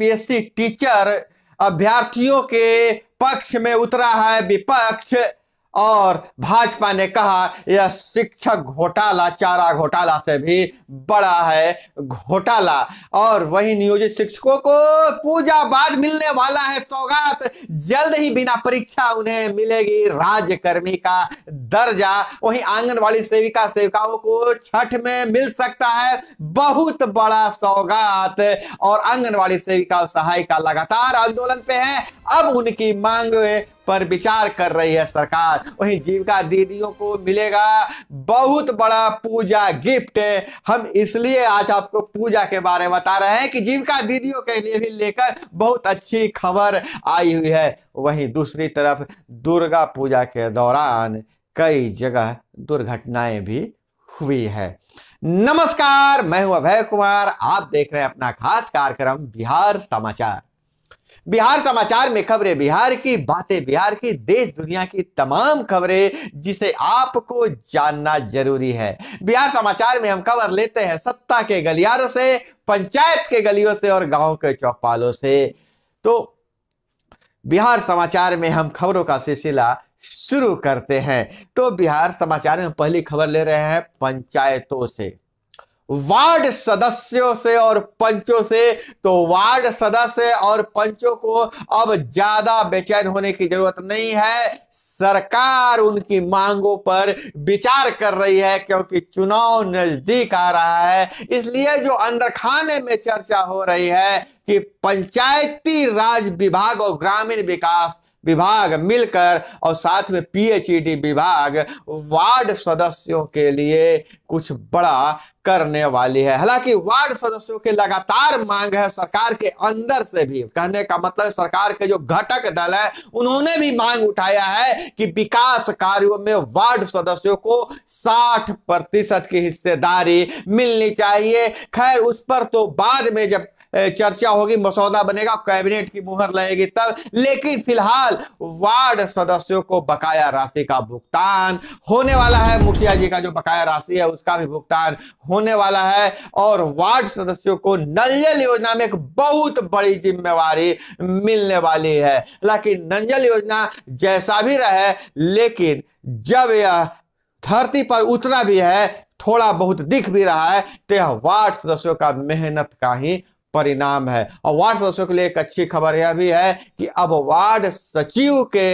UPSC teacher अभ्यर्थियों के पक्ष में उतरा है विपक्ष और भाजपा ने कहा यह शिक्षक घोटाला चारा घोटाला से भी बड़ा है घोटाला और वही नियोजित शिक्षकों को पूजा बाद मिलने वाला है सौगात जल्द ही बिना परीक्षा उन्हें मिलेगी राज्यकर्मी का दर्जा वही आंगनवाड़ी सेविका सेविकाओं को छठ में मिल सकता है बहुत बड़ा सौगात और आंगनवाड़ी सेविका सहायिका लगातार आंदोलन पे है अब उनकी मांग पर विचार कर रही है सरकार वहीं जीविका दीदियों को मिलेगा बहुत बड़ा पूजा गिफ्ट हम इसलिए आज आपको पूजा के बारे में बता रहे हैं कि जीविका दीदियों के लिए भी लेकर बहुत अच्छी खबर आई हुई है वहीं दूसरी तरफ दुर्गा पूजा के दौरान कई जगह दुर्घटनाएं भी हुई है नमस्कार मैं हूं अभय कुमार आप देख रहे हैं अपना खास कार्यक्रम बिहार समाचार बिहार समाचार में खबरें बिहार की बातें बिहार की देश दुनिया की तमाम खबरें जिसे आपको जानना जरूरी है बिहार समाचार में हम खबर लेते हैं सत्ता के गलियारों से पंचायत के गलियों से और गांव के चौपालों से तो बिहार समाचार में हम खबरों का सिलसिला शुरू करते हैं तो बिहार समाचार में पहली खबर ले रहे हैं पंचायतों से वार्ड सदस्यों से और पंचों से तो वार्ड सदस्य और पंचों को अब ज्यादा बेचैन होने की जरूरत नहीं है सरकार उनकी मांगों पर विचार कर रही है क्योंकि चुनाव नजदीक आ रहा है इसलिए जो अंदरखाने में चर्चा हो रही है कि पंचायती राज विभाग और ग्रामीण विकास विभाग मिलकर और साथ में पीएचईडी e विभाग वार्ड सदस्यों के लिए कुछ बड़ा करने वाली है हालांकि वार्ड सदस्यों की लगातार मांग है सरकार के अंदर से भी कहने का मतलब सरकार के जो घटक दल है उन्होंने भी मांग उठाया है कि विकास कार्यों में वार्ड सदस्यों को 60 प्रतिशत की हिस्सेदारी मिलनी चाहिए खैर उस पर तो बाद में जब चर्चा होगी मसौदा बनेगा कैबिनेट की मुहर लगेगी तब लेकिन फिलहाल वार्ड सदस्यों को बकाया राशि का भुगतान होने वाला है मुखिया जी का जो बकाया राशि है उसका भी भुगतान होने वाला है और वार्ड सदस्यों को नल जल योजना में एक बहुत बड़ी जिम्मेवारी मिलने वाली है लेकिन नल जल योजना जैसा भी रहे लेकिन जब यह धरती पर उतना भी है थोड़ा बहुत दिख भी रहा है तो यह वार्ड सदस्यों का मेहनत का ही परिणाम है और वार्ड सदस्यों के लिए एक अच्छी खबर यह भी है कि अब वार्ड सचिव के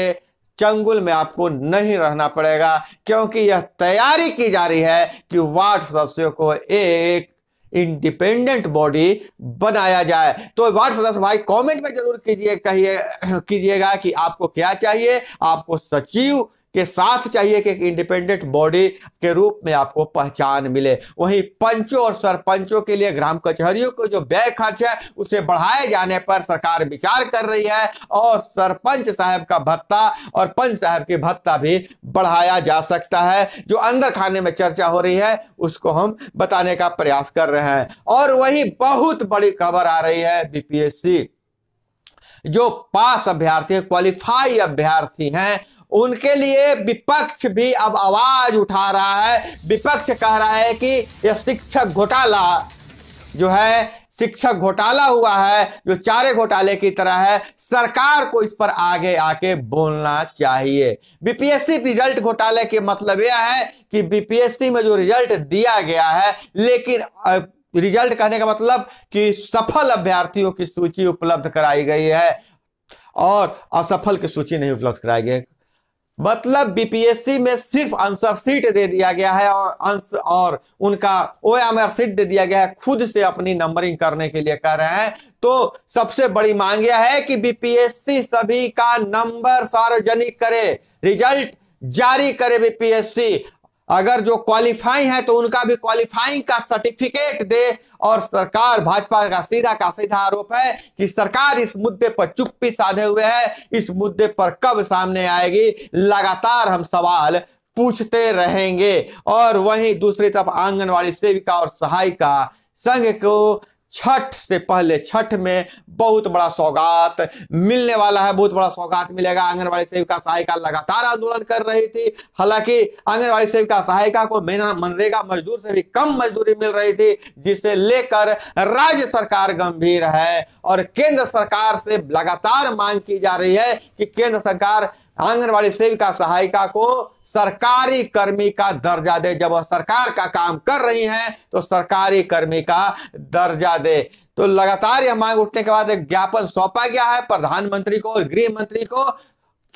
चंगुल में आपको नहीं रहना पड़ेगा क्योंकि यह तैयारी की जा रही है कि वार्ड सदस्यों को एक इंडिपेंडेंट बॉडी बनाया जाए तो वार्ड सदस्य भाई कमेंट में जरूर कीजिए कहिए कीजिएगा कि आपको क्या चाहिए आपको सचिव के साथ चाहिए कि एक इंडिपेंडेंट बॉडी के रूप में आपको पहचान मिले वहीं पंचों और सरपंचों के लिए ग्राम कचहरियों को जो व्यय खर्च है उसे बढ़ाए जाने पर सरकार विचार कर रही है और सरपंच साहब का भत्ता और पंच साहब की भत्ता भी बढ़ाया जा सकता है जो अंदर खाने में चर्चा हो रही है उसको हम बताने का प्रयास कर रहे हैं और वही बहुत बड़ी खबर आ रही है बीपीएससी जो पास अभ्यर्थी क्वालिफाई अभ्यर्थी हैं उनके लिए विपक्ष भी अब आवाज उठा रहा है विपक्ष कह रहा है कि यह शिक्षक घोटाला जो है शिक्षक घोटाला हुआ है जो चारे घोटाले की तरह है सरकार को इस पर आगे आके बोलना चाहिए बीपीएससी रिजल्ट घोटाले के मतलब यह है कि बीपीएससी में जो रिजल्ट दिया गया है लेकिन रिजल्ट कहने का मतलब कि सफल अभ्यर्थियों की सूची उपलब्ध कराई गई है और असफल की सूची नहीं उपलब्ध कराई गई मतलब बीपीएससी में सिर्फ आंसर सीट दे दिया गया है और आंसर और उनका ओ एम आर सीट दे दिया गया है खुद से अपनी नंबरिंग करने के लिए कर रहे हैं तो सबसे बड़ी मांग यह है कि बीपीएससी सभी का नंबर सार्वजनिक करे रिजल्ट जारी करे बीपीएससी अगर जो क्वालिफाई है तो उनका भी क्वालिफाइंग का सर्टिफिकेट दे और सरकार भाजपा का सीधा का सीधा आरोप है कि सरकार इस मुद्दे पर चुप्पी साधे हुए है इस मुद्दे पर कब सामने आएगी लगातार हम सवाल पूछते रहेंगे और वहीं दूसरी तरफ आंगनवाड़ी सेविका और सहायिका संघ को छठ से पहले छठ में बहुत बड़ा सौगात मिलने वाला है बहुत बड़ा सौगात मिलेगा आंगनबाड़ी सेविका सहायिका लगातार आंदोलन कर रही थी हालांकि आंगनबाड़ी सेविका सहायिका को मेना मनरेगा मजदूर से भी कम मजदूरी मिल रही थी जिसे लेकर राज्य सरकार गंभीर है और केंद्र सरकार से लगातार मांग की जा रही है कि केंद्र सरकार आंगनवाड़ी सेविका सहायिका को सरकारी कर्मी का दर्जा दे जब वह सरकार का काम कर रही हैं तो सरकारी कर्मी का दर्जा दे तो लगातार यह मांग उठने के बाद एक ज्ञापन सौंपा गया है प्रधानमंत्री को और गृह मंत्री को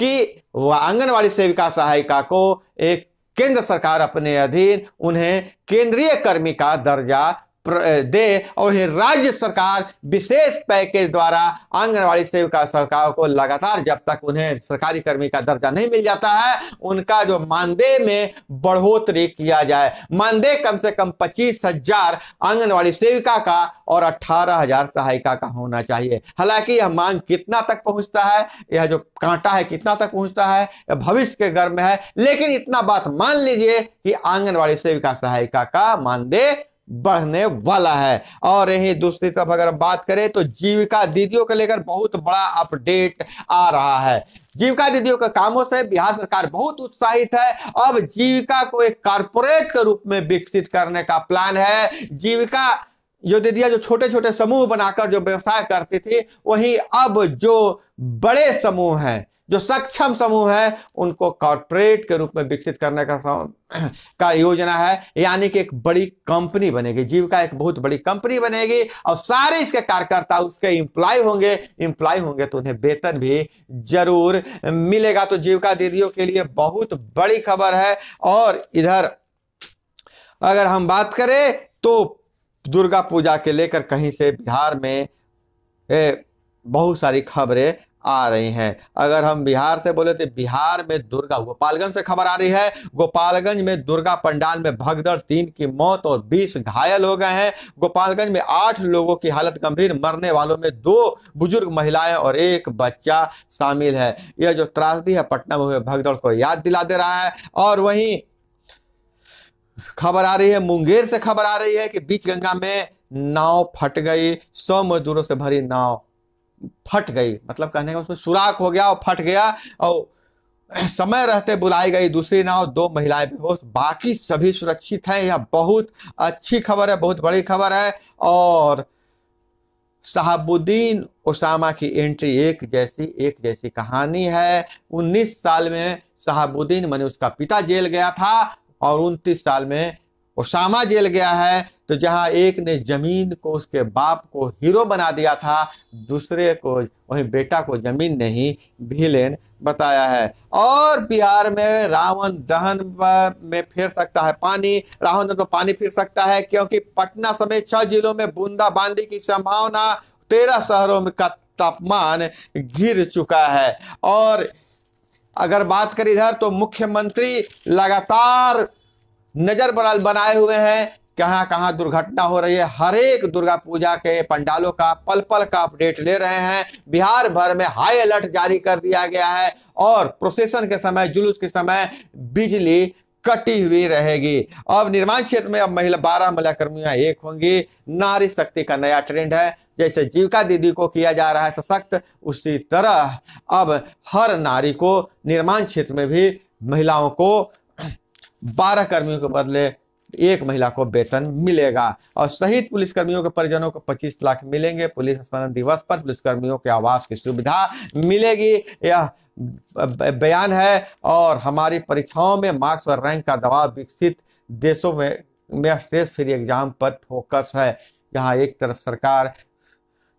कि वह आंगनवाड़ी सेविका सहायिका को एक केंद्र सरकार अपने अधीन उन्हें केंद्रीय कर्मी का दर्जा दे और राज्य सरकार विशेष पैकेज द्वारा आंगनवाड़ी सेविका सरकार को लगातार जब तक उन्हें सरकारी कर्मी का दर्जा नहीं मिल जाता है उनका जो मानदेय में बढ़ोतरी किया जाए मानदेय कम से कम पच्चीस हजार आंगनबाड़ी सेविका का और अठारह हजार सहायिका का होना चाहिए हालांकि यह मांग कितना तक पहुंचता है यह जो कांटा है कितना तक पहुंचता है भविष्य के गर्भ में है लेकिन इतना बात मान लीजिए कि आंगनबाड़ी सेविका सहायिका का मानदेय बढ़ने वाला है और यही दूसरी तरफ अगर हम बात करें तो जीविका दीदियों को लेकर बहुत बड़ा अपडेट आ रहा है जीविका दीदियों के कामों से बिहार सरकार बहुत उत्साहित है अब जीविका को एक कारपोरेट के रूप में विकसित करने का प्लान है जीविका जो दीदिया जो छोटे छोटे समूह बनाकर जो व्यवसाय करती थी वही अब जो बड़े समूह हैं जो सक्षम समूह है उनको कॉरपोरेट के रूप में विकसित करने का का योजना है यानी कि एक बड़ी कंपनी बनेगी जीव का एक बहुत बड़ी कंपनी बनेगी और सारे इसके कार्यकर्ता उसके इम्प्लॉय होंगे इम्प्लॉय होंगे तो उन्हें वेतन भी जरूर मिलेगा तो जीविका दीदियों के लिए बहुत बड़ी खबर है और इधर अगर हम बात करें तो दुर्गा पूजा के लेकर कहीं से बिहार में ए, बहुत सारी खबरें आ रही हैं अगर हम बिहार से बोले तो बिहार में दुर्गा गोपालगंज से खबर आ रही है गोपालगंज में दुर्गा पंडाल में भगदड़ तीन की मौत और बीस घायल हो गए हैं गोपालगंज में आठ लोगों की हालत गंभीर मरने वालों में दो बुजुर्ग महिलाएं और एक बच्चा शामिल है यह जो त्रासदी है पटना में हुए भगदड़ को याद दिला दे रहा है और वहीं खबर आ रही है मुंगेर से खबर आ रही है कि बीच गंगा में नाव फट गई सौ मजदूरों से भरी नाव फट गई मतलब कहने का उसमें मतलब सुराख हो गया और फट गया और समय रहते बुलाई गई दूसरी नाव दो महिलाएं बेहोश बाकी सभी सुरक्षित हैं यह बहुत अच्छी खबर है बहुत बड़ी खबर है और शहाबुद्दीन ओसामा की एंट्री एक जैसी एक जैसी कहानी है 19 साल में शहाबुद्दीन मैंने उसका पिता जेल गया था और 29 साल में ओसामा जेल गया है तो जहां एक ने जमीन को उसके बाप को हीरो बना दिया था दूसरे को वहीं बेटा को जमीन नहीं भीलेन बताया है और बिहार में रावण दहन में फिर सकता है पानी रावण दहन में पानी फिर सकता है क्योंकि पटना समेत छह जिलों में बूंदाबांदी की संभावना तेरह शहरों में का तापमान गिर चुका है और अगर बात करें इधर तो मुख्यमंत्री लगातार नज़र बनाए हुए हैं कहाँ कहाँ दुर्घटना हो रही है हर एक दुर्गा पूजा के पंडालों का पल पल का अपडेट ले रहे हैं बिहार भर में हाई अलर्ट जारी कर दिया गया है और प्रोसेशन के समय जुलूस के समय बिजली कटी हुई रहेगी अब निर्माण क्षेत्र में अब महिला बारह महिला कर्मियां एक होंगी नारी शक्ति का नया ट्रेंड है जैसे जीविका दीदी को किया जा रहा है सशक्त उसी तरह अब हर नारी को निर्माण क्षेत्र में भी महिलाओं को बारह कर्मियों के बदले एक महिला को वेतन मिलेगा और शहीद पुलिसकर्मियों के परिजनों को 25 लाख मिलेंगे पुलिस स्मरण दिवस पर पुलिसकर्मियों के आवास की सुविधा मिलेगी यह बयान है और हमारी परीक्षाओं में मार्क्स और रैंक का दबाव विकसित देशों में में स्ट्रेस फ्री एग्जाम पर फोकस है यहाँ एक तरफ सरकार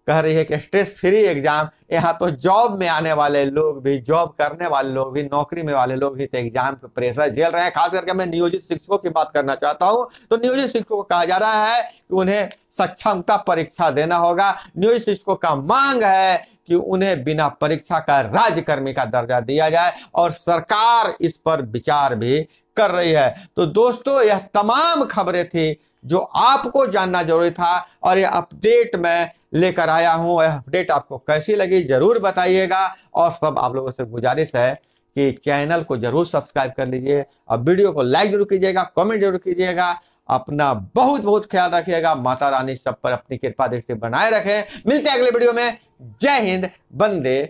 कह रही है कि स्ट्रेस फ्री एग्जाम यहाँ तो जॉब में आने वाले लोग भी जॉब करने वाले लोग भी नौकरी में वाले लोग भी तो एग्जाम के प्रेशर झेल रहे हैं खास करके मैं नियोजित शिक्षकों की बात करना चाहता हूँ तो नियोजित शिक्षकों को कहा जा रहा है कि उन्हें सक्षमता परीक्षा देना होगा नियोजित शिक्षकों का मांग है कि उन्हें बिना परीक्षा का राज्यकर्मी का दर्जा दिया जाए और सरकार इस पर विचार भी कर रही है तो दोस्तों यह तमाम खबरें थी जो आपको जानना जरूरी था और ये अपडेट मैं लेकर आया हूँ यह अपडेट आपको कैसी लगी ज़रूर बताइएगा और सब आप लोगों से गुजारिश है कि चैनल को ज़रूर सब्सक्राइब कर लीजिए और वीडियो को लाइक जरूर कीजिएगा कमेंट जरूर कीजिएगा अपना बहुत बहुत ख्याल रखिएगा माता रानी सब पर अपनी कृपा दृष्टि बनाए रखें मिलते हैं अगले वीडियो में जय हिंद बंदे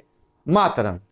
मातरम